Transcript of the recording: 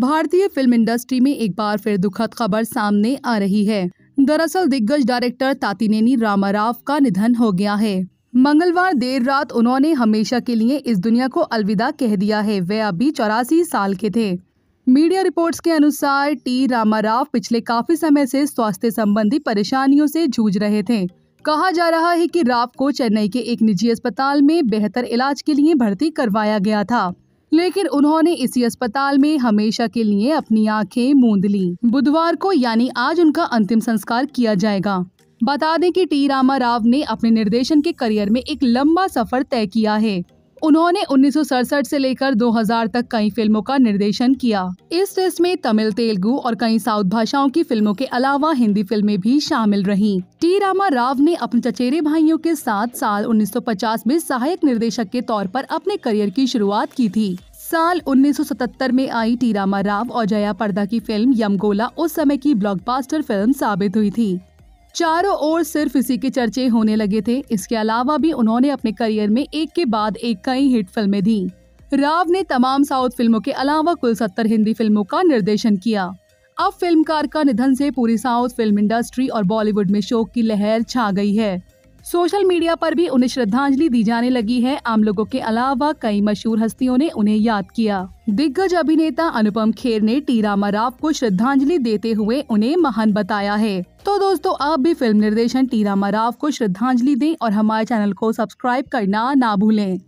भारतीय film industry में एक बार फिर दुखद खबर सामने आ रही है दरअसल दिग्गज डायरेक्टर तातिनेनी रामाराव का निधन हो गया है मंगलवार देर रात उन्होंने हमेशा के लिए इस दुनिया को अलविदा कह दिया है वे अभी चौरासी साल के थे मीडिया रिपोर्ट्स के अनुसार टी रामाराव पिछले काफी समय से स्वास्थ्य संबंधी परेशानियों से जूझ रहे थे कहा जा रहा है कि राव को चेन्नई के एक निजी अस्पताल में बेहतर इलाज के लिए भर्ती करवाया गया था लेकिन उन्होंने इसी अस्पताल में हमेशा के लिए अपनी आंखें मूंद ली बुधवार को यानी आज उनका अंतिम संस्कार किया जाएगा बता दें कि टी रामा राव ने अपने निर्देशन के करियर में एक लंबा सफर तय किया है उन्होंने उन्नीस से लेकर 2000 तक कई फिल्मों का निर्देशन किया इस लिस्ट में तमिल तेलुगु और कई साउथ भाषाओं की फिल्मों के अलावा हिंदी फिल्में भी शामिल रहीं। टी रामा राव ने अपने चचेरे भाइयों के साथ साल 1950 में सहायक निर्देशक के तौर पर अपने करियर की शुरुआत की थी साल 1977 में आई टी रामा राव और जया पर्दा की फिल्म यमगोला उस समय की ब्लॉकबास्टर फिल्म साबित हुई थी चारों ओर सिर्फ इसी के चर्चे होने लगे थे इसके अलावा भी उन्होंने अपने करियर में एक के बाद एक कई हिट फिल्में दी राव ने तमाम साउथ फिल्मों के अलावा कुल सत्तर हिंदी फिल्मों का निर्देशन किया अब फिल्मकार का निधन से पूरी साउथ फिल्म इंडस्ट्री और बॉलीवुड में शोक की लहर छा गई है सोशल मीडिया पर भी उन्हें श्रद्धांजलि दी जाने लगी है आम लोगों के अलावा कई मशहूर हस्तियों ने उन्हें याद किया दिग्गज अभिनेता अनुपम खेर ने टी रामा राव को श्रद्धांजलि देते हुए उन्हें महान बताया है तो दोस्तों आप भी फिल्म निर्देशन टी रामा राव को श्रद्धांजलि दें और हमारे चैनल को सब्सक्राइब करना ना भूलें